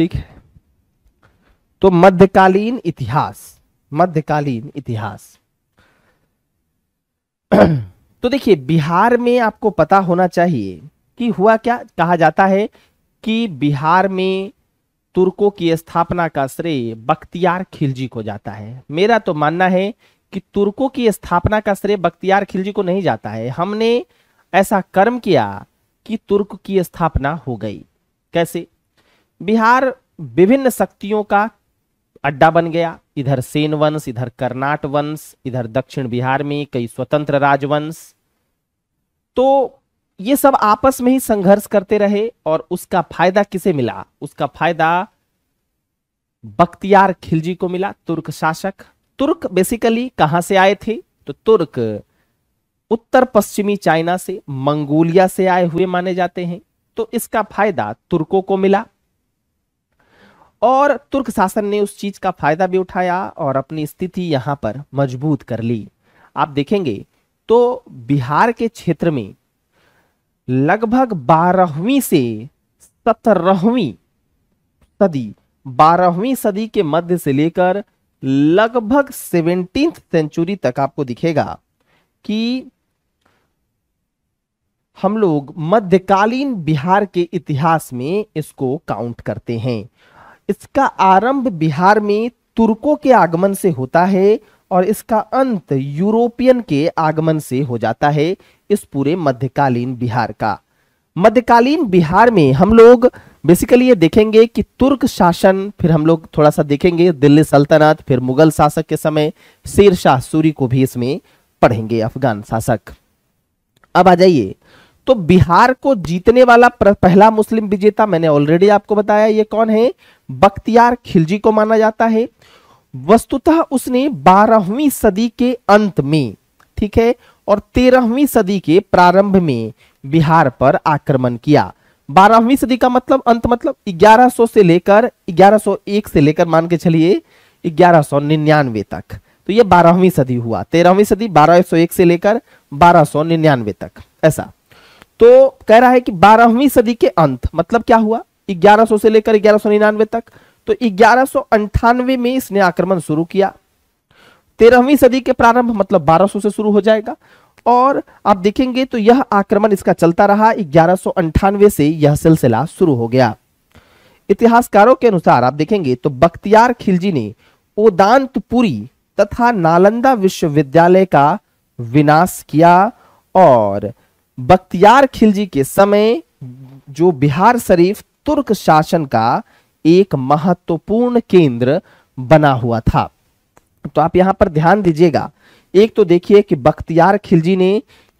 ठीक है तो मध्यकालीन इतिहास मध्यकालीन इतिहास तो देखिए बिहार में आपको पता होना चाहिए कि हुआ क्या कहा जाता है कि बिहार में तुर्कों की स्थापना का श्रेय बख्तियार खिलजी को जाता है मेरा तो मानना है कि तुर्कों की स्थापना का श्रेय बख्तियार खिलजी को नहीं जाता है हमने ऐसा कर्म किया कि तुर्क की स्थापना हो गई कैसे बिहार विभिन्न शक्तियों का अड्डा बन गया इधर सेन वंश इधर कर्नाट वंश इधर दक्षिण बिहार में कई स्वतंत्र राजवंश तो ये सब आपस में ही संघर्ष करते रहे और उसका फायदा किसे मिला उसका फायदा बख्तियार खिलजी को मिला तुर्क शासक तुर्क बेसिकली कहां से आए थे तो तुर्क उत्तर पश्चिमी चाइना से मंगोलिया से आए हुए माने जाते हैं तो इसका फायदा तुर्कों को मिला और तुर्क शासन ने उस चीज का फायदा भी उठाया और अपनी स्थिति यहां पर मजबूत कर ली आप देखेंगे तो बिहार के क्षेत्र में लगभग बारहवीं से सत्रहवीं सदी बारहवीं सदी के मध्य से लेकर लगभग सेवेंटींथ सेंचुरी तक आपको दिखेगा कि हम लोग मध्यकालीन बिहार के इतिहास में इसको काउंट करते हैं इसका आरंभ बिहार में तुर्कों के आगमन से होता है और इसका अंत यूरोपियन के आगमन से हो जाता है इस पूरे मध्यकालीन बिहार का मध्यकालीन बिहार में हम लोग बेसिकली ये देखेंगे कि तुर्क शासन फिर हम लोग थोड़ा सा देखेंगे दिल्ली सल्तनत फिर मुगल शासक के समय शेर शाह सूरी को भी इसमें पढ़ेंगे अफगान शासक अब आ जाइए तो बिहार को जीतने वाला पहला मुस्लिम विजेता मैंने ऑलरेडी आपको बताया ये कौन है बख्तियार खिलजी को माना जाता है वस्तुतः उसने बारहवीं सदी के अंत में ठीक है और तेरहवीं सदी के प्रारंभ में बिहार पर आक्रमण किया बारहवीं सदी का मतलब अंत मतलब 1100 से लेकर 1101 से लेकर मान के चलिए 1199 तक तो ये बारहवीं सदी हुआ तेरहवीं सदी 1201 से लेकर 1299 तक ऐसा तो कह रहा है कि बारहवीं सदी के अंत मतलब क्या हुआ 1100 से लेकर ग्यारह तक तो ग्यारह में इसने आक्रमण शुरू किया तेरहवीं सदी के प्रारंभ मतलब 1200 से शुरू हो जाएगा और आप देखेंगे तो यह आक्रमण इसका चलता रहा ग्यारह से यह सिलसिला शुरू हो गया इतिहासकारों के अनुसार आप देखेंगे तो बख्तियार खिलजी ने ओदांतपुरी तथा नालंदा विश्वविद्यालय का विनाश किया और बख्तियार खिलजी के समय जो बिहार शरीफ तुर्क शासन का एक महत्वपूर्ण केंद्र बना हुआ था तो आप यहां पर ध्यान दीजिएगा एक तो देखिए कि बख्तियार खिलजी ने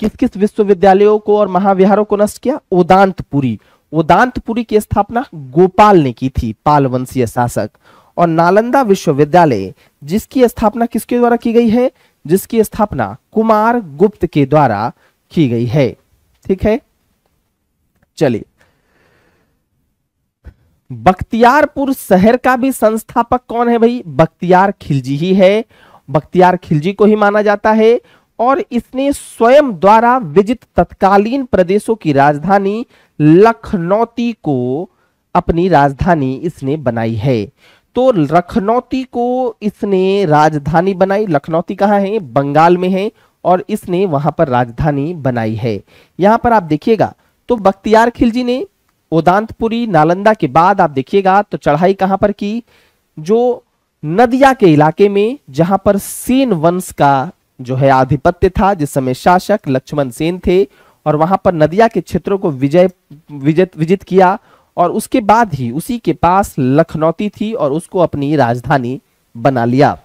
किस किस विश्वविद्यालयों को और महाविहारों को नष्ट किया उदांतपुरी उदांतपुरी की स्थापना गोपाल ने की थी पालवंशीय शासक और नालंदा विश्वविद्यालय जिसकी स्थापना किसके द्वारा की गई है जिसकी स्थापना कुमार गुप्त के द्वारा की गई है ठीक है चलिए बख्तियारपुर शहर का भी संस्थापक कौन है भाई बख्तियार खिलजी ही है बख्तियार खिलजी को ही माना जाता है और इसने स्वयं द्वारा विजित तत्कालीन प्रदेशों की राजधानी लखनौती को अपनी राजधानी इसने बनाई है तो लखनौती को इसने राजधानी बनाई लखनौती कहाँ है बंगाल में है और इसने वहां पर राजधानी बनाई है यहां पर आप देखिएगा तो बख्तियार खिलजी ने उदांतपुरी नालंदा के बाद आप देखिएगा तो चढ़ाई कहां पर की जो नदिया के इलाके में जहां पर सेन वंश का जो है आधिपत्य था जिस समय शासक लक्ष्मण सेन थे और वहां पर नदिया के क्षेत्रों को विजय विजित विजित किया और उसके बाद ही उसी के पास लखनौती थी और उसको अपनी राजधानी बना लिया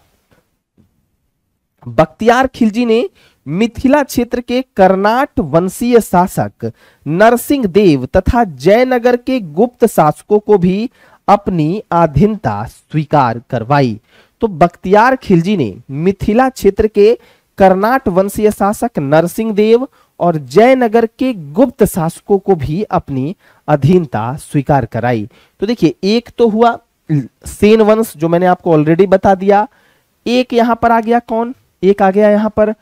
बख्तियार खिलजी ने मिथिला क्षेत्र के कर्नाट वंशीय शासक नरसिंह देव तथा जयनगर के गुप्त शासकों को भी अपनी अधीनता स्वीकार करवाई तो बख्तियार खिलजी ने मिथिला क्षेत्र के कर्नाट वंशीय शासक नरसिंह देव और जयनगर के गुप्त शासकों को भी अपनी अधीनता स्वीकार कराई तो देखिए एक तो हुआ सेन वंश जो मैंने आपको ऑलरेडी बता दिया एक यहां पर आ गया कौन एक आ गया यहां पर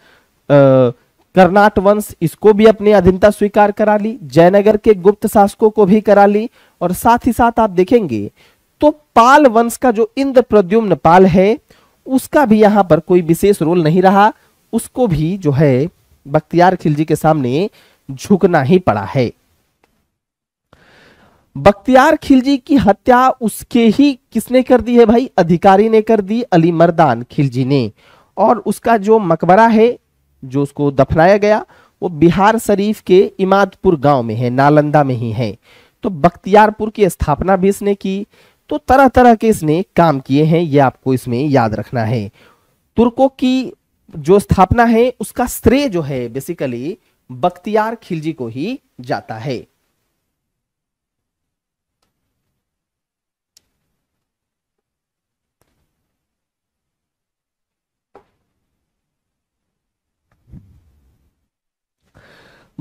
कर्नाट वंश इसको भी अपनी अधीनता स्वीकार करा ली जयनगर के गुप्त शासकों को भी करा ली और साथ ही साथ आप देखेंगे तो पाल वंश का जो इंद्र प्रद्युम्न पाल है उसका भी यहां पर कोई विशेष रोल नहीं रहा उसको भी जो है बख्तियार खिलजी के सामने झुकना ही पड़ा है बख्तियार खिलजी की हत्या उसके ही किसने कर दी है भाई अधिकारी ने कर दी अली मर्दान खिलजी ने और उसका जो मकबरा है जो उसको दफनाया गया वो बिहार शरीफ के इमादपुर गांव में है नालंदा में ही है तो बख्तियारपुर की स्थापना भी इसने की तो तरह तरह के इसने काम किए हैं ये आपको इसमें याद रखना है तुर्कों की जो स्थापना है उसका श्रेय जो है बेसिकली बख्तियार खिलजी को ही जाता है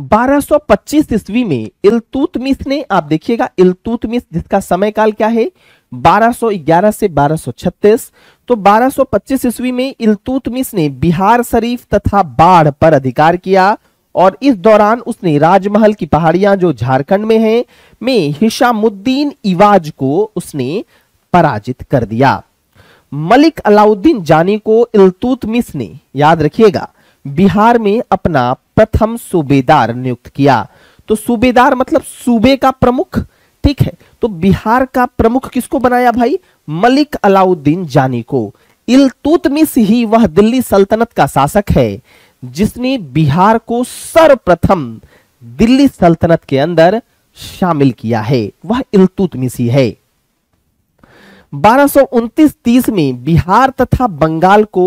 1225 ईस्वी में इलतुतमिस ने आप देखिएगा इलतुतमिस जिसका समय काल क्या है 1211 से 1236 तो 1225 ईस्वी में इलतुतमिस ने बिहार शरीफ तथा बाढ़ पर अधिकार किया और इस दौरान उसने राजमहल की पहाड़ियां जो झारखंड में है में हिशामुद्दीन इवाज को उसने पराजित कर दिया मलिक अलाउद्दीन जानी को इलतुतमिस ने याद रखिएगा बिहार में अपना प्रथम सूबेदार नियुक्त किया तो सूबेदार मतलब सूबे का प्रमुख ठीक है तो बिहार का प्रमुख किसको बनाया भाई मलिक अलाउद्दीन जानी को इलतुतमिस ही वह दिल्ली सल्तनत का शासक है जिसने बिहार को सर्वप्रथम दिल्ली सल्तनत के अंदर शामिल किया है वह इलतुतमिसी है बारह तीस में बिहार तथा बंगाल को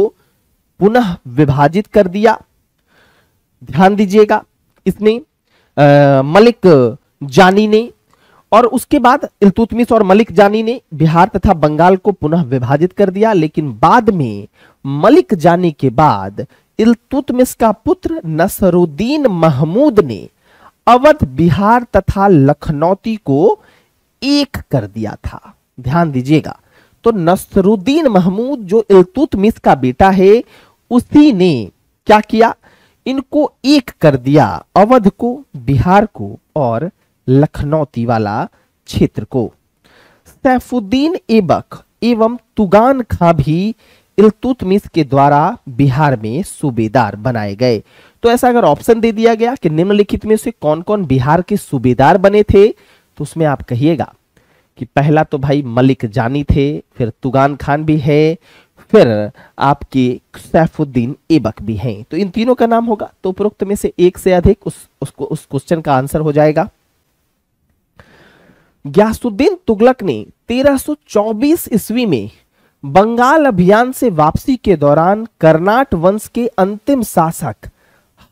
पुनः विभाजित कर दिया ध्यान दीजिएगा इसने आ, मलिक जानी ने और उसके बाद इलतुतमिस और मलिक जानी ने बिहार तथा बंगाल को पुनः विभाजित कर दिया लेकिन बाद में मलिक जानी के बाद इलतुतमिस का पुत्र नसरुद्दीन महमूद ने अवध बिहार तथा लखनौती को एक कर दिया था ध्यान दीजिएगा तो नसरुद्दीन महमूद जो इलतुतमिस का बेटा है उसी ने क्या किया इनको एक कर दिया अवध को बिहार को और लखनौती वाला क्षेत्र को सैफुद्दीन एबक एवं तुगान खा भी इलतुतमिस के द्वारा बिहार में सूबेदार बनाए गए तो ऐसा अगर ऑप्शन दे दिया गया कि निम्नलिखित में से कौन कौन बिहार के सूबेदार बने थे तो उसमें आप कहिएगा कि पहला तो भाई मलिक जानी थे फिर तुगान खान भी है फिर आपके सैफुद्दीन एबक भी हैं तो इन तीनों का नाम होगा तो उपरोक्त में से एक से अधिक उस उसको उस क्वेश्चन का आंसर हो जाएगा ग्यासुद्दीन तुगलक ने 1324 ईस्वी में बंगाल अभियान से वापसी के दौरान कर्नाट वंश के अंतिम शासक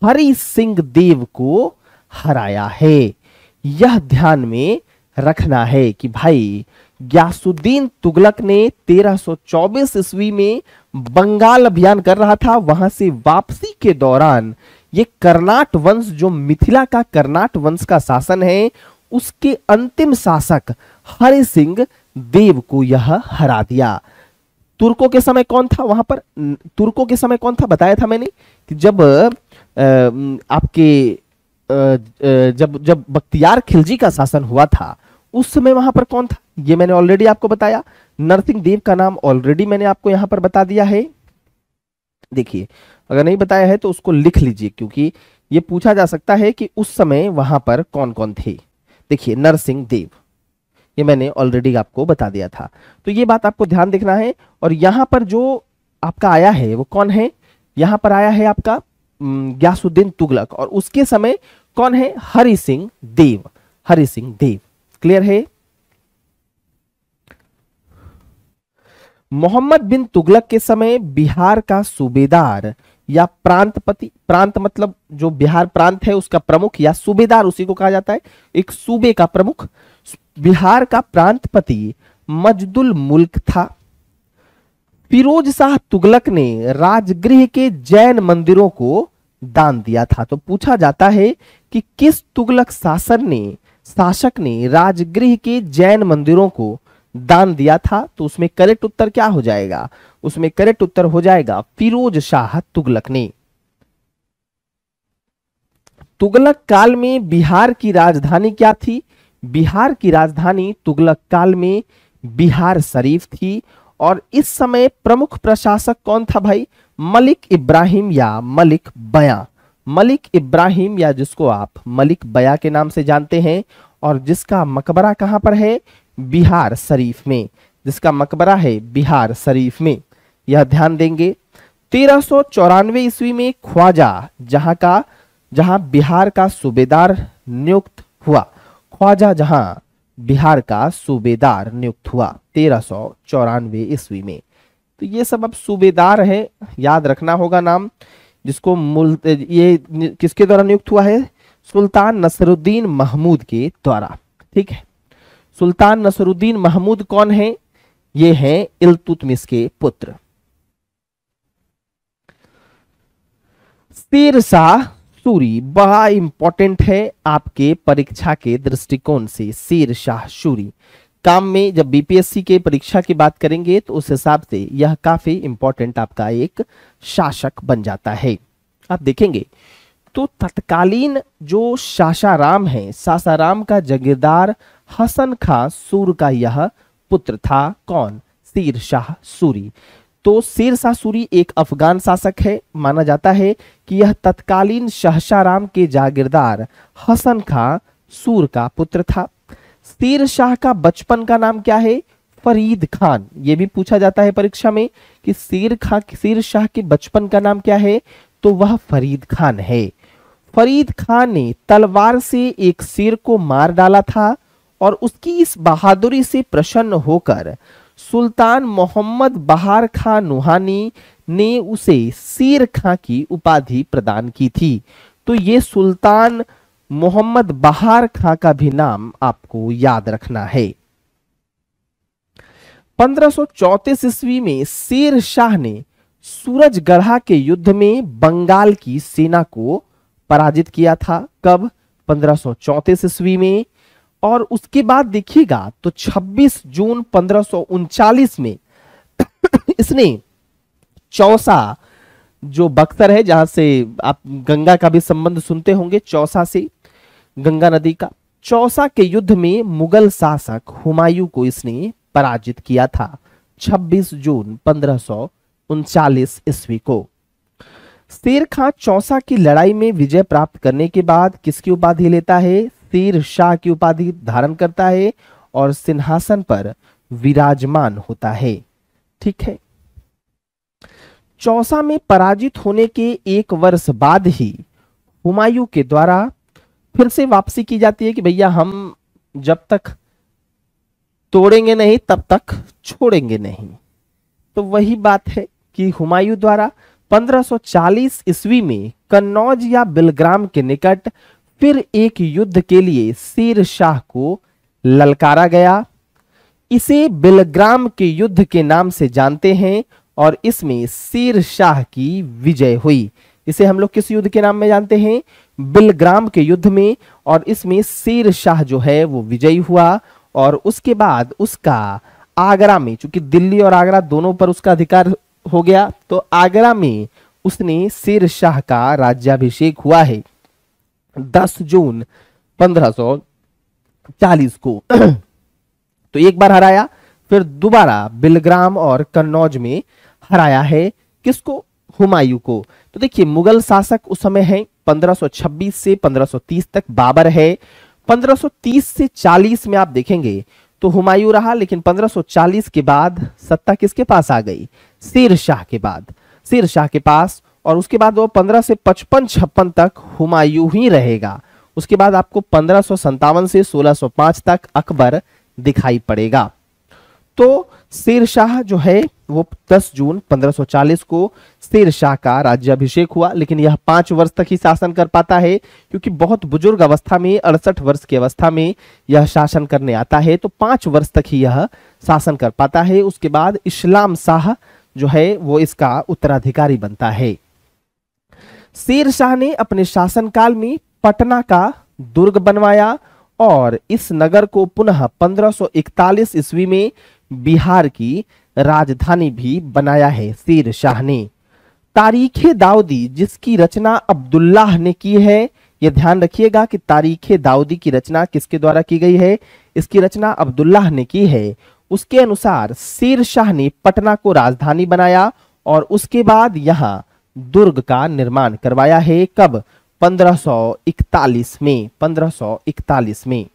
हरि सिंह देव को हराया है यह ध्यान में रखना है कि भाई ग्यासुद्दीन तुगलक ने 1324 ईस्वी में बंगाल अभियान कर रहा था वहां से वापसी के दौरान ये कर्नाट वंश जो मिथिला का कर्नाट वंश का शासन है उसके अंतिम शासक हरि सिंह देव को यह हरा दिया तुर्कों के समय कौन था वहां पर तुर्कों के समय कौन था बताया था मैंने कि जब आपके जब जब बख्तियार खिलजी का शासन हुआ था उस समय वहां पर कौन था ये मैंने ऑलरेडी आपको बताया नरसिंह देव का नाम ऑलरेडी मैंने आपको यहां पर बता दिया है देखिए अगर नहीं बताया है तो उसको लिख लीजिए क्योंकि ये पूछा जा सकता है कि उस समय वहां पर कौन कौन थे देखिए नरसिंह देव ये मैंने ऑलरेडी आपको बता दिया था तो ये बात आपको ध्यान देखना है और यहां पर जो आपका आया है वो कौन है यहां पर आया है आपका ग्यासुद्दीन तुगलक और उसके समय कौन है हरि सिंह देव हरि सिंह देव क्लियर है मोहम्मद बिन तुगलक के समय बिहार का सूबेदार या प्रांतपति प्रांत मतलब जो बिहार प्रांत है उसका प्रमुख या सूबेदार उसी को कहा जाता है एक सूबे का प्रमुख बिहार का प्रांतपति मजदुल मुल्क था फिरोज शाह तुगलक ने राजगृह के जैन मंदिरों को दान दिया था तो पूछा जाता है कि किस तुगलक शासन ने शासक ने राजगृह के जैन मंदिरों को दान दिया था तो उसमें करेक्ट उत्तर क्या हो जाएगा उसमें करेक्ट उत्तर हो जाएगा फिरोज शाह तुगलक ने तुगलक काल में बिहार की राजधानी क्या थी बिहार की राजधानी तुगलक काल में बिहार शरीफ थी और इस समय प्रमुख प्रशासक कौन था भाई मलिक इब्राहिम या मलिक बया मलिक इब्राहिम या जिसको आप मलिक बया के नाम से जानते हैं और जिसका मकबरा कहाँ पर है बिहार शरीफ में जिसका मकबरा है बिहार शरीफ में यह ध्यान देंगे तेरह सौ चौरानवे ईस्वी में ख्वाजा जहां का जहां बिहार का सूबेदार नियुक्त हुआ ख्वाजा जहां बिहार का सूबेदार नियुक्त हुआ तेरह सौ चौरानवे ईस्वी में तो ये सब अब सूबेदार है याद रखना होगा नाम जिसको मुल ये किसके द्वारा नियुक्त हुआ है सुल्तान नसरुद्दीन महमूद के द्वारा ठीक है सुल्तान नसरुद्दीन महमूद कौन है ये है इलतुतमिस के पुत्र शेरशाह सूरी बड़ा इंपॉर्टेंट है आपके परीक्षा के दृष्टिकोण से शाह सूरी काम में जब बीपीएससी के परीक्षा की बात करेंगे तो उस हिसाब से यह काफी इंपॉर्टेंट आपका एक शासक बन जाता है आप देखेंगे तो तत्कालीन जो शाशाराम है सासाराम का जगीरदार हसन खां सूर का यह पुत्र था कौन सीर शाह सूरी तो शेर शाह सूरी एक अफगान शासक है माना जाता है कि यह तत्कालीन शाहशाहराम के जागीरदार हसन खां सूर का पुत्र था सीर शाह का बचपन का नाम क्या है फरीद खान ये भी पूछा जाता है परीक्षा में कि सीर खां सीर शाह के बचपन का नाम क्या है तो वह फरीद खान है फरीद खान ने तलवार से एक शेर को मार डाला था और उसकी इस बहादुरी से प्रसन्न होकर सुल्तान मोहम्मद बहार खां नुहानी ने उसे शेर खां की उपाधि प्रदान की थी तो ये सुल्तान मोहम्मद बहार खां का भी नाम आपको याद रखना है 1534 ईस्वी में शेर शाह ने सूरजगढ़ा के युद्ध में बंगाल की सेना को पराजित किया था कब 1534 ईस्वी में और उसके बाद देखिएगा तो 26 जून पंद्रह में इसने चौसा जो बक्सर है जहां से आप गंगा का भी संबंध सुनते होंगे चौसा से गंगा नदी का चौसा के युद्ध में मुगल शासक हुमायूं को इसने पराजित किया था 26 जून पंद्रह सौ ईस्वी को शेर खां चौसा की लड़ाई में विजय प्राप्त करने के बाद किसकी उपाधि लेता है शेर शाह की उपाधि धारण करता है और सिंहासन पर विराजमान होता है ठीक है चौसा में पराजित होने के एक वर्ष बाद ही हुमायूं के द्वारा फिर से वापसी की जाती है कि भैया हम जब तक तोड़ेंगे नहीं तब तक छोड़ेंगे नहीं तो वही बात है कि हुमायूं द्वारा 1540 ईस्वी में कन्नौज या बिलग्राम के निकट फिर एक युद्ध के लिए शेर शाह को ललकारा गया इसे बिलग्राम के युद्ध के नाम से जानते हैं और इसमें शेर शाह की विजय हुई इसे हम लोग किस युद्ध के नाम में जानते हैं बिलग्राम के युद्ध में और इसमें शेर शाह जो है वो विजयी हुआ और उसके बाद उसका आगरा में चूंकि दिल्ली और आगरा दोनों पर उसका अधिकार हो गया तो आगरा में उसने शेर शाह का राज्याभिषेक हुआ है 10 जून 1540 को तो एक बार हराया फिर दोबारा बिलग्राम और कन्नौज में हराया है किसको हुमायूं को तो देखिए मुगल शासक उस समय है 1526 से 1530 तक बाबर है 1530 से 40 में आप देखेंगे तो हुमायूं रहा लेकिन 1540 के बाद सत्ता किसके पास आ गई शेर शाह के बाद शेर शाह के पास और उसके बाद वो 15 से 55 छप्पन तक हुमायूं ही रहेगा उसके बाद आपको पंद्रह से सोलह तक अकबर दिखाई पड़ेगा तो शेरशाह जो है वो 10 जून 1540 को शेरशाह का राज्यभिषेक हुआ लेकिन यह पांच वर्ष तक ही शासन कर पाता है क्योंकि बहुत बुजुर्ग अवस्था में अड़सठ वर्ष की अवस्था में यह शासन करने आता है तो पांच वर्ष तक ही यह शासन कर पाता है उसके बाद इस्लाम शाह जो है वो इसका उत्तराधिकारी बनता है शेरशाह ने अपने शासनकाल में पटना का दुर्ग बनवाया और इस नगर को पुनः 1541 ईस्वी में बिहार की राजधानी भी बनाया है शेर शाह ने तारीख दाऊदी जिसकी रचना अब्दुल्लाह ने की है ये ध्यान रखिएगा कि तारीख दाऊदी की रचना किसके द्वारा की गई है इसकी रचना अब्दुल्लाह ने की है उसके अनुसार शेर शाह ने पटना को राजधानी बनाया और उसके बाद यहाँ दुर्ग का निर्माण करवाया है कब 1541 में 1541 में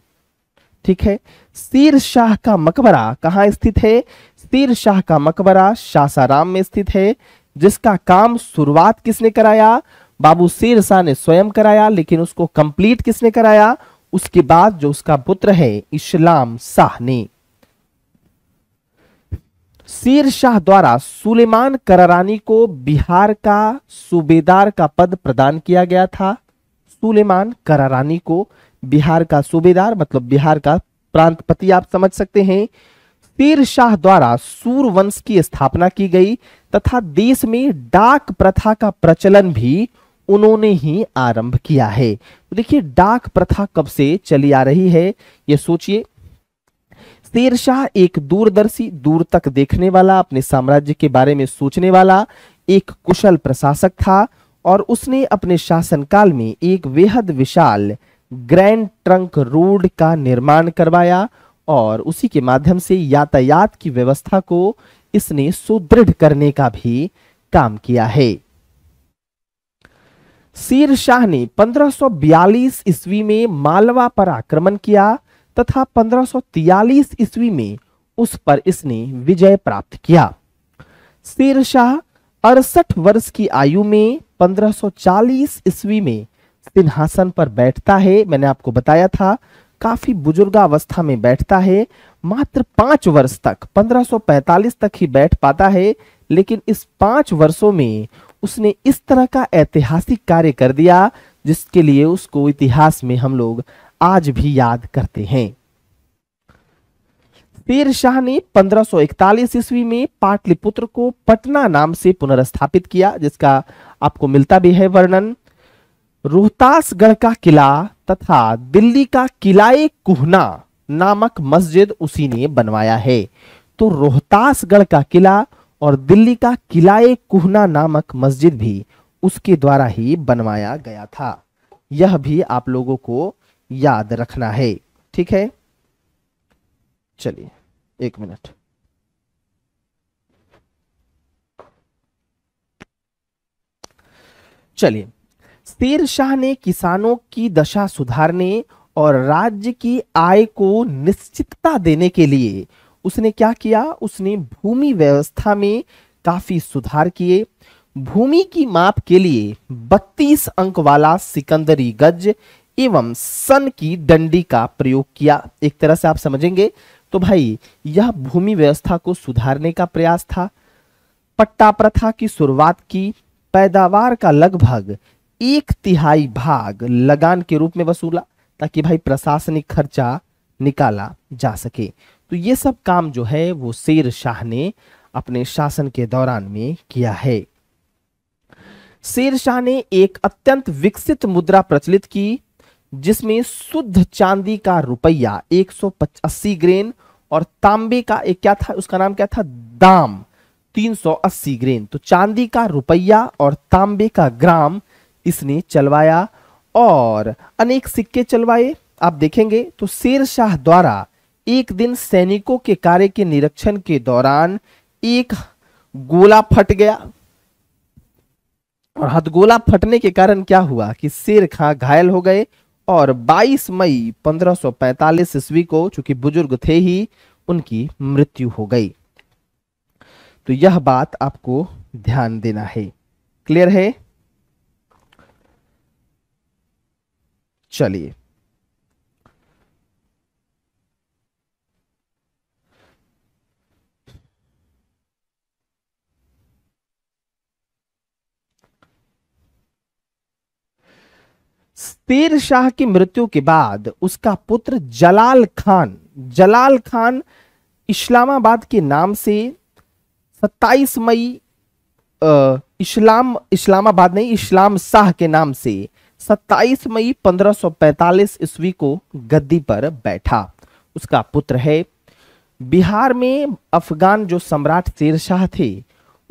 ठीक है सीर शाह का मकबरा कहाँ स्थित है सीर शाह का मकबरा शासाराम में स्थित है जिसका काम शुरुआत किसने कराया बाबू सीर शाह ने स्वयं कराया लेकिन उसको कंप्लीट किसने कराया उसके बाद जो उसका पुत्र है इस्लाम शाह ने सीर शाह द्वारा सुलेमान करारानी को बिहार का सूबेदार का पद प्रदान किया गया था सुलेमान करारानी को बिहार का सूबेदार मतलब बिहार का प्रांतपति आप समझ सकते हैं शेर शाह द्वारा सूर वंश की स्थापना की गई तथा देश में डाक प्रथा का प्रचलन भी उन्होंने ही आरंभ किया है तो देखिए डाक प्रथा कब से चली आ रही है ये सोचिए शेरशाह एक दूरदर्शी दूर तक देखने वाला अपने साम्राज्य के बारे में सोचने वाला एक कुशल प्रशासक था और उसने अपने शासनकाल में एक बेहद विशाल ग्रैंड ट्रंक रोड का निर्माण करवाया और उसी के माध्यम से यातायात की व्यवस्था को इसने सुदृढ़ करने का भी काम किया है सीर शाह ने 1542 ईस्वी में मालवा पर आक्रमण किया तथा 1543 ईस्वी में उस पर इसने विजय प्राप्त किया सीर शाह अड़सठ वर्ष की आयु में 1540 ईस्वी में सिंहासन पर बैठता है मैंने आपको बताया था काफी बुजुर्गावस्था में बैठता है मात्र पांच वर्ष तक 1545 तक ही बैठ पाता है लेकिन इस पांच वर्षों में उसने इस तरह का ऐतिहासिक कार्य कर दिया जिसके लिए उसको इतिहास में हम लोग आज भी याद करते हैं शेर शाह ने 1541 ईस्वी में पाटलिपुत्र को पटना नाम से पुनर्स्थापित किया जिसका आपको मिलता भी है वर्णन रोहतासगढ़ का किला तथा दिल्ली का किलाए कुहना नामक मस्जिद उसी ने बनवाया है तो रोहतासगढ़ का किला और दिल्ली का किलाए कुहना नामक मस्जिद भी उसके द्वारा ही बनवाया गया था यह भी आप लोगों को याद रखना है ठीक है चलिए एक मिनट चलिए शेर शाह ने किसानों की दशा सुधारने और राज्य की आय को निश्चितता देने के लिए उसने क्या किया उसने भूमि व्यवस्था में काफी सुधार किए भूमि की माप के लिए 32 अंक वाला सिकंदरी गज एवं सन की डंडी का प्रयोग किया एक तरह से आप समझेंगे तो भाई यह भूमि व्यवस्था को सुधारने का प्रयास था पट्टा प्रथा की शुरुआत की पैदावार का लगभग एक तिहाई भाग लगान के रूप में वसूला ताकि भाई प्रशासनिक खर्चा निकाला जा सके तो ये सब काम जो है वो शेर शाह ने अपने शासन के दौरान में किया है शेर शाह ने एक अत्यंत विकसित मुद्रा प्रचलित की जिसमें शुद्ध चांदी का रुपया एक सौ अस्सी ग्रेन और तांबे का एक क्या था उसका नाम क्या था दाम 380 ग्रेन तो चांदी का रुपया और तांबे का ग्राम इसने चलवाया और अनेक सिक्के चलवाए आप देखेंगे तो शेर शाह द्वारा एक दिन सैनिकों के कार्य के निरीक्षण के दौरान एक गोला फट गया और हथगोला फटने के कारण क्या हुआ कि शेर खां घायल हो गए और 22 मई 1545 ईस्वी को चूंकि बुजुर्ग थे ही उनकी मृत्यु हो गई तो यह बात आपको ध्यान देना है क्लियर है चलिए तेर शाह की मृत्यु के बाद उसका पुत्र जलाल खान जलाल खान इस्लामाबाद के नाम से 27 मई इस्लाम इस्लामाबाद नहीं इस्लाम शाह के नाम से 27 मई 1545 ईस्वी को गद्दी पर बैठा उसका पुत्र है बिहार में अफगान जो सम्राट शेरशाह थे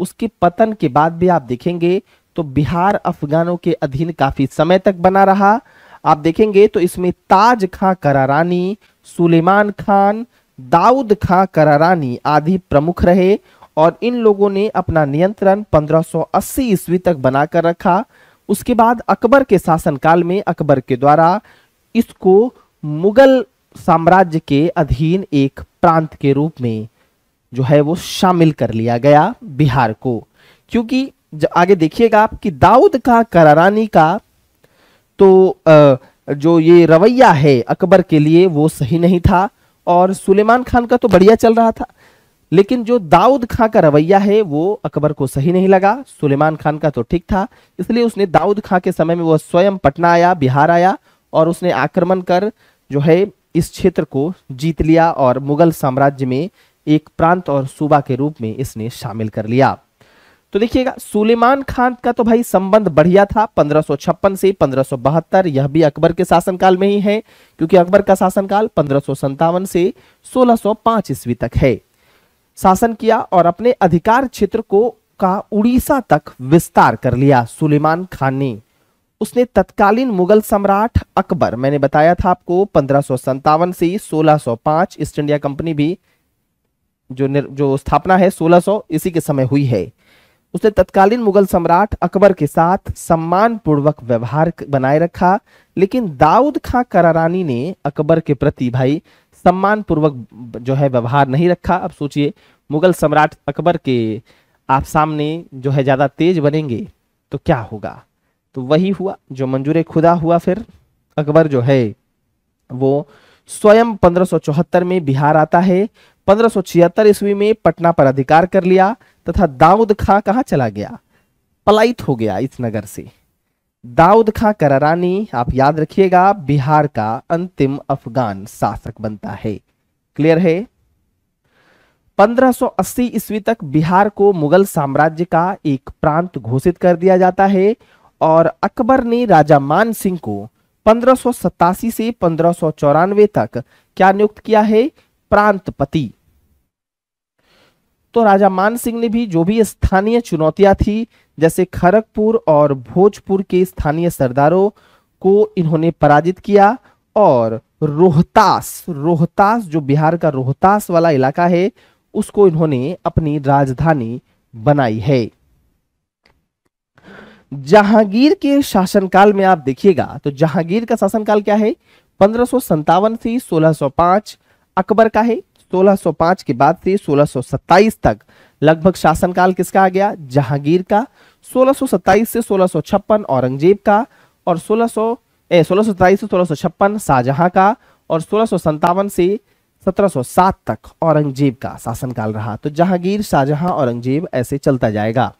उसके पतन के बाद भी आप देखेंगे तो बिहार अफगानों के अधीन काफी समय तक बना रहा आप देखेंगे तो इसमें ताज खां करारानी सुलेमान खान दाऊद खां करारानी आदि प्रमुख रहे और इन लोगों ने अपना नियंत्रण 1580 ईस्वी तक बनाकर रखा उसके बाद अकबर के शासनकाल में अकबर के द्वारा इसको मुगल साम्राज्य के अधीन एक प्रांत के रूप में जो है वो शामिल कर लिया गया बिहार को क्योंकि आगे देखिएगा आप कि दाऊद का करारानी का तो जो ये रवैया है अकबर के लिए वो सही नहीं था और सुलेमान खान का तो बढ़िया चल रहा था लेकिन जो दाऊद खां का रवैया है वो अकबर को सही नहीं लगा सुलेमान खान का तो ठीक था इसलिए उसने दाऊद खां के समय में वह स्वयं पटना आया बिहार आया और उसने आक्रमण कर जो है इस क्षेत्र को जीत लिया और मुगल साम्राज्य में एक प्रांत और सूबा के रूप में इसने शामिल कर लिया तो देखिएगा सुलेमान खान का तो भाई संबंध बढ़िया था 1556 से पंद्रह यह भी अकबर के शासनकाल में ही है क्योंकि अकबर का शासनकाल पंद्रह से 1605 ईस्वी तक है शासन किया और अपने अधिकार क्षेत्र को का उड़ीसा तक विस्तार कर लिया सुलेमान खान ने उसने तत्कालीन मुगल सम्राट अकबर मैंने बताया था आपको पंद्रह से 1605 ईस्ट इंडिया कंपनी भी जो निर, जो स्थापना है 1600 इसी के समय हुई है उसने तत्कालीन मुगल सम्राट अकबर के साथ सम्मान पूर्वक व्यवहार बनाए रखा लेकिन दाऊद खां करारानी ने अकबर के प्रति भाई सम्मान पूर्वक जो है व्यवहार नहीं रखा अब सोचिए मुगल सम्राट अकबर के आप सामने जो है ज़्यादा तेज बनेंगे तो क्या होगा तो वही हुआ जो मंजूर खुदा हुआ फिर अकबर जो है वो स्वयं 1574 में बिहार आता है 1576 ईस्वी में पटना पर अधिकार कर लिया तथा दाऊद खां कहाँ चला गया पलायित हो गया इस नगर से दाऊद खां करारानी आप याद रखिएगा बिहार का अंतिम अफगान शासक बनता है क्लियर है 1580 ईस्वी तक बिहार को मुगल साम्राज्य का एक प्रांत घोषित कर दिया जाता है और अकबर ने राजा मान सिंह को पंद्रह से पंद्रह तक क्या नियुक्त किया है प्रांतपति तो राजा मान सिंह ने भी जो भी स्थानीय चुनौतियां थी जैसे खड़गपुर और भोजपुर के स्थानीय सरदारों को इन्होंने पराजित किया और रोहतास रोहतास जो बिहार का रोहतास वाला इलाका है उसको इन्होंने अपनी राजधानी बनाई है जहांगीर के शासनकाल में आप देखिएगा तो जहांगीर का शासनकाल क्या है पंद्रह से 1605 अकबर का है 1605 के बाद से 1627 तक लगभग शासनकाल किसका आ गया जहांगीर का 1627 से सोलह औरंगजेब का और सोलह सौ 1627 से सोलह शाहजहां का और सोलह से 1707 तक औरंगजेब का शासनकाल रहा तो जहांगीर शाहजहां औरंगजेब ऐसे चलता जाएगा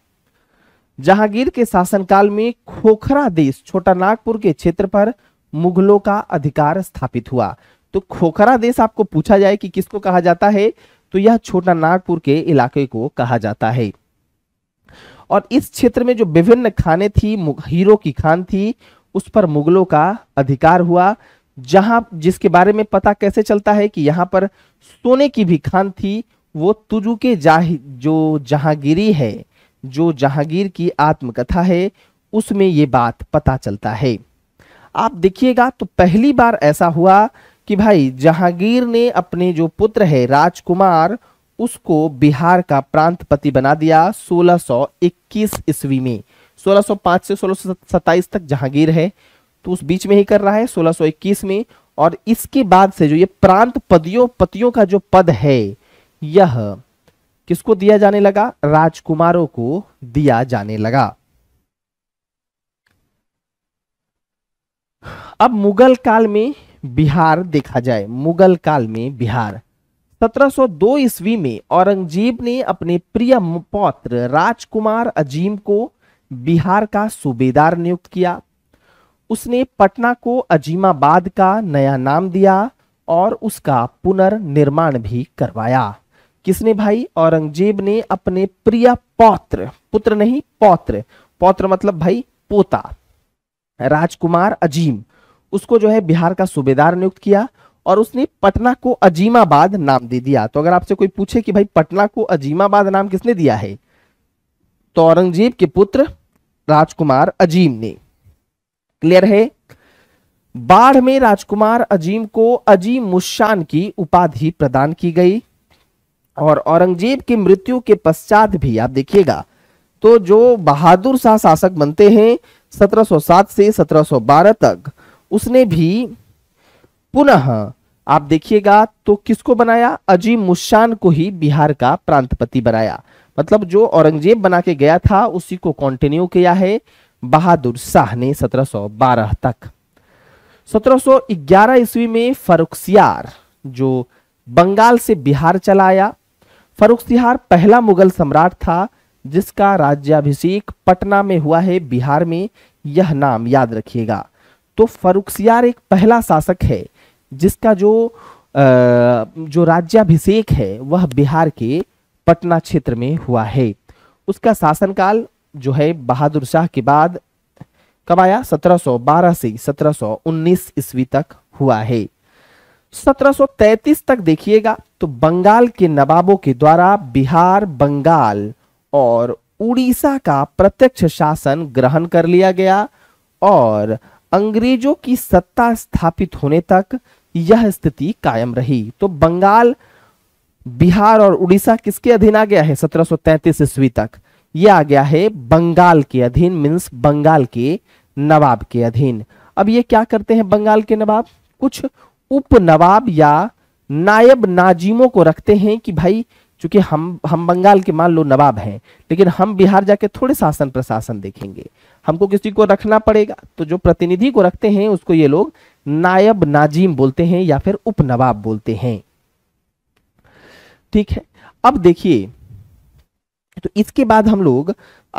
जहांगीर के शासनकाल में खोखरा देश छोटा नागपुर के क्षेत्र पर मुगलों का अधिकार स्थापित हुआ तो खोखरा देश आपको पूछा जाए कि किसको कहा जाता है तो यह छोटा नागपुर के इलाके को कहा जाता है और इस क्षेत्र में जो विभिन्न खाने थी हीरो की खान थी उस पर मुगलों का अधिकार हुआ जहां जिसके बारे में पता कैसे चलता है कि यहां पर सोने की भी खान थी वो तुजू के जाह जो जहांगीरी है जो जहांगीर की आत्मकथा है उसमें ये बात पता चलता है आप देखिएगा तो पहली बार ऐसा हुआ कि भाई जहांगीर ने अपने जो पुत्र है राजकुमार उसको बिहार का प्रांतपति बना दिया 1621 ईस्वी में 1605 से 1627 तक जहांगीर है तो उस बीच में ही कर रहा है 1621 में और इसके बाद से जो ये प्रांत पदियों पतियों का जो पद है यह किसको दिया जाने लगा राजकुमारों को दिया जाने लगा अब मुगल काल में बिहार देखा जाए मुगल काल में बिहार 1702 ईस्वी में औरंगजेब ने अपने प्रिय पौत्र राजकुमार अजीम को बिहार का सूबेदार नियुक्त किया उसने पटना को अजीमाबाद का नया नाम दिया और उसका पुनर्निर्माण भी करवाया किसने भाई औरंगजेब ने अपने प्रिय पौत्र पुत्र नहीं पौत्र पौत्र मतलब भाई पोता राजकुमार अजीम उसको जो है बिहार का सूबेदार नियुक्त किया और उसने पटना को अजीमाबाद नाम दे दिया तो अगर आपसे कोई पूछे कि भाई पटना को अजीमाबाद नाम किसने दिया है तो औरंगजेब के पुत्र राजकुमार अजीम ने क्लियर है बाढ़ में राजकुमार अजीम को अजीम मुशान की उपाधि प्रदान की गई और औरंगजेब की मृत्यु के पश्चात भी आप देखिएगा तो जो बहादुर शाह शासक बनते हैं 1707 से 1712 तक उसने भी पुनः आप देखिएगा तो किसको बनाया अजीम मुशान को ही बिहार का प्रांतपति बनाया मतलब जो औरंगजेब बना के गया था उसी को कंटिन्यू किया है बहादुर शाह ने 1712 तक 1711 ईस्वी में फरुखसियार जो बंगाल से बिहार चलाया फरुखसियार पहला मुगल सम्राट था जिसका राज्याभिषेक पटना में हुआ है बिहार में यह नाम याद रखिएगा तो फरुखसियार एक पहला शासक है जिसका जो जो राज्याभिषेक है वह बिहार के पटना क्षेत्र में हुआ है उसका शासनकाल जो है बहादुर शाह के बाद कब आया 1712 से 1719 ईस्वी तक हुआ है 1733 तक देखिएगा तो बंगाल के नवाबों के द्वारा बिहार बंगाल और उड़ीसा का प्रत्यक्ष शासन ग्रहण कर लिया गया और अंग्रेजों की सत्ता स्थापित होने तक यह स्थिति कायम रही तो बंगाल बिहार और उड़ीसा किसके अधीन आ गया है 1733 ईस्वी तक यह आ गया है बंगाल के अधीन मीन्स बंगाल के नवाब के अधीन अब ये क्या करते हैं बंगाल के नवाब कुछ उप नवाब या नायब नाजिमों को रखते हैं कि भाई चूंकि हम हम बंगाल के मान लो नवाब हैं लेकिन हम बिहार जाके थोड़े शासन प्रशासन देखेंगे हमको किसी को रखना पड़ेगा तो जो प्रतिनिधि को रखते हैं उसको ये लोग नायब नाजिम बोलते हैं या फिर उपनवाब बोलते हैं ठीक है अब देखिए तो इसके बाद हम लोग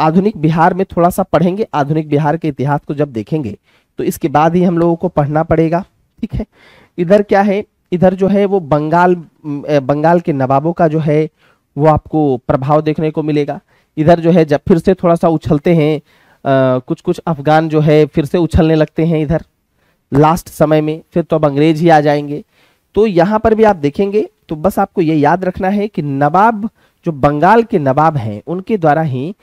आधुनिक बिहार में थोड़ा सा पढ़ेंगे आधुनिक बिहार के इतिहास को जब देखेंगे तो इसके बाद ही हम लोगों को पढ़ना पड़ेगा ठीक है इधर क्या है इधर जो है वो बंगाल बंगाल के नवाबों का जो है वो आपको प्रभाव देखने को मिलेगा इधर जो है जब फिर से थोड़ा सा उछलते हैं आ, कुछ कुछ अफगान जो है फिर से उछलने लगते हैं इधर लास्ट समय में फिर तो अब अंग्रेज ही आ जाएंगे तो यहां पर भी आप देखेंगे तो बस आपको यह याद रखना है कि नवाब जो बंगाल के नवाब हैं उनके द्वारा ही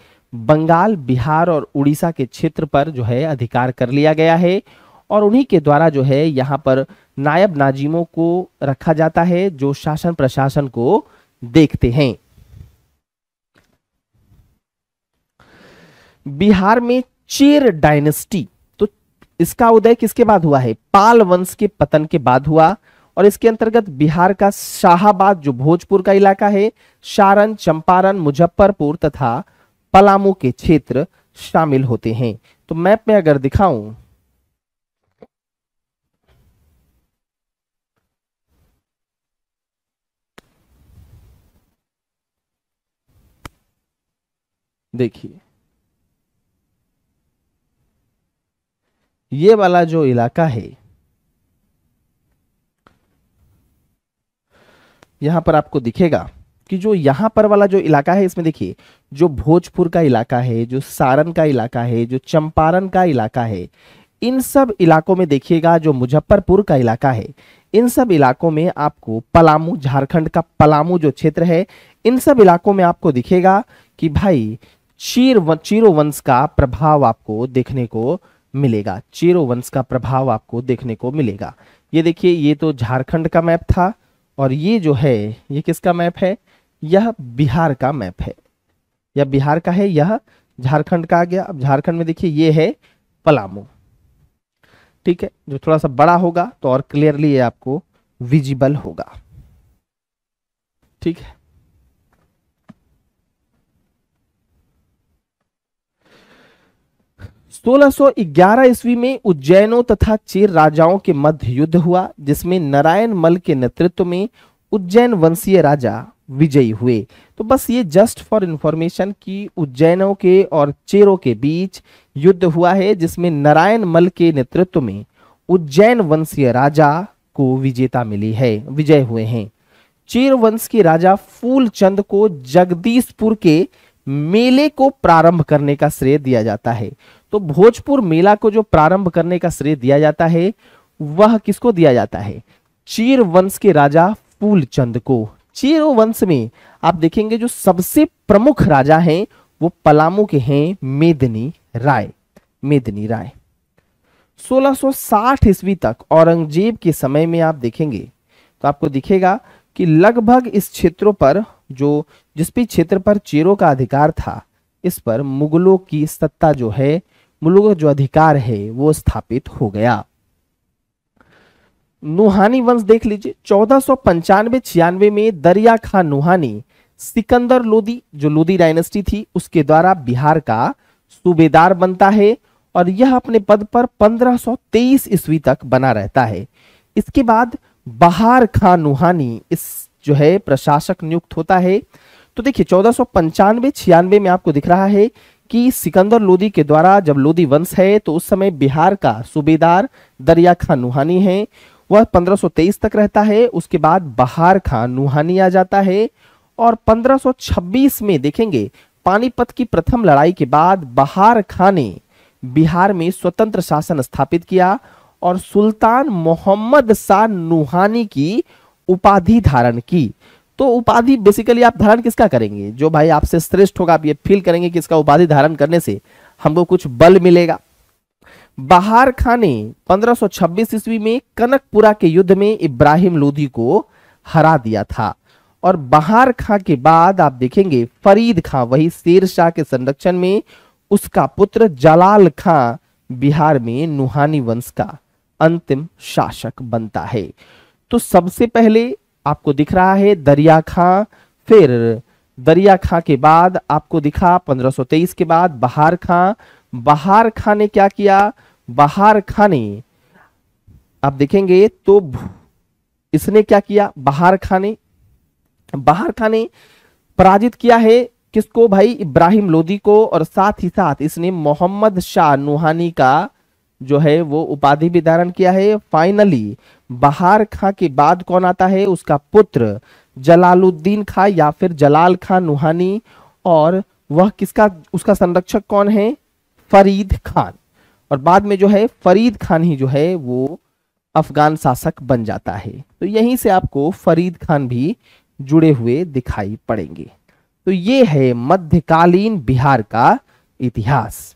बंगाल बिहार और उड़ीसा के क्षेत्र पर जो है अधिकार कर लिया गया है और उन्हीं के द्वारा जो है यहाँ पर नायब नाजिमों को रखा जाता है जो शासन प्रशासन को देखते हैं बिहार में चेर डायनेस्टी इसका उदय किसके बाद हुआ है पाल वंश के पतन के बाद हुआ और इसके अंतर्गत बिहार का शाहबाद जो भोजपुर का इलाका है सारण चंपारण मुजफ्फरपुर तथा पलामू के क्षेत्र शामिल होते हैं तो मैप में अगर दिखाऊं देखिए ये वाला जो इलाका है यहां पर आपको दिखेगा कि जो यहां पर वाला जो इलाका है इसमें देखिए जो भोजपुर का इलाका है जो सारण का इलाका है जो चंपारण का इलाका है इन सब इलाकों में देखिएगा जो मुजफ्फरपुर का इलाका है इन सब इलाकों में आपको पलामू झारखंड का पलामू जो क्षेत्र है इन सब इलाकों में आपको दिखेगा कि भाई चीर चीरो वंश का प्रभाव आपको देखने को मिलेगा चेरो वंश का प्रभाव आपको देखने को मिलेगा ये देखिए ये तो झारखंड का मैप था और ये जो है ये किसका मैप है यह बिहार का मैप है यह बिहार का है यह झारखंड का आ गया अब झारखंड में देखिए ये है पलामू ठीक है जो थोड़ा सा बड़ा होगा तो और क्लियरली ये आपको विजिबल होगा ठीक है 1611 ईस्वी में उज्जैनों तथा चेर राजाओं के मध्य युद्ध हुआ जिसमें नारायण मल के नेतृत्व में उज्जैन वंशीय राजा विजयी हुए तो बस ये जस्ट फॉर इंफॉर्मेशन कि उज्जैनों के और चेरों के बीच युद्ध हुआ है जिसमें नारायण मल के नेतृत्व में उज्जैन वंशीय राजा को विजेता मिली है विजय हुए हैं चेर वंश के राजा फूलचंद को जगदीशपुर के मेले को प्रारंभ करने का श्रेय दिया जाता है तो भोजपुर मेला को जो प्रारंभ करने का श्रेय दिया जाता है वह किसको दिया जाता है चीर वंश के राजा फूलचंद को चीर वंश में आप देखेंगे जो सबसे प्रमुख राजा हैं वो पलामू के हैं मेदनी राय मेदनी राय 1660 ईस्वी तक औरंगजेब के समय में आप देखेंगे तो आपको दिखेगा कि लगभग इस क्षेत्रों पर जो जिस भी क्षेत्र पर चेरों का अधिकार था इस पर मुगलों की सत्ता जो है मुगलों का जो अधिकार है वो स्थापित हो गया नुहानी वंश देख लीजिए चौदह सौ पंचानवे छियानवे में दरिया खां नुहानी सिकंदर लोदी जो लोदी डायनेस्टी थी उसके द्वारा बिहार का सूबेदार बनता है और यह अपने पद पर 1523 ईस्वी तक बना रहता है इसके बाद बहार खां नुहानी इस जो है प्रशासक नियुक्त होता है तो देखिए चौदह सौ पंचानवे छियानवे में आपको दिख रहा है कि सिकंदर लोदी के द्वारा जब लोदी वंश है तो उस समय बिहार का सूबेदार दरिया खान नुहानी है वह 1523 तक रहता है उसके बाद बहार खान नुहानी आ जाता है और 1526 में देखेंगे पानीपत की प्रथम लड़ाई के बाद बहार खां ने बिहार में स्वतंत्र शासन स्थापित किया और सुल्तान मोहम्मद शाह नुहानी की उपाधि धारण की तो उपाधि बेसिकली आप धारण किसका करेंगे जो भाई आपसे श्रेष्ठ होगा आप ये फील करेंगे कि इसका उपाधि धारण करने से हमको कुछ बल मिलेगा बहार खान ने पंद्रह ईस्वी में कनकपुरा के युद्ध में इब्राहिम लोधी को हरा दिया था और बहार खां के बाद आप देखेंगे फरीद खां वही शेर शाह के संरक्षण में उसका पुत्र जलाल खां बिहार में नुहानी वंश का अंतिम शासक बनता है तो सबसे पहले आपको दिख रहा है दरिया खां फिर दरिया खां के बाद आपको दिखा 1523 के बाद बहार खां बहार खां ने क्या किया बहार खां ने आप देखेंगे तो इसने क्या किया बहार खां ने बहार खां ने पराजित किया है किसको भाई इब्राहिम लोदी को और साथ ही साथ इसने मोहम्मद शाह नुहानी का जो है वो उपाधि भी धारण किया है फाइनली बहार खां के बाद कौन आता है उसका पुत्र जलालुद्दीन खां या फिर जलाल खां नुहानी और वह किसका उसका संरक्षक कौन है फरीद खान और बाद में जो है फरीद खान ही जो है वो अफगान शासक बन जाता है तो यहीं से आपको फरीद खान भी जुड़े हुए दिखाई पड़ेंगे तो ये है मध्यकालीन बिहार का इतिहास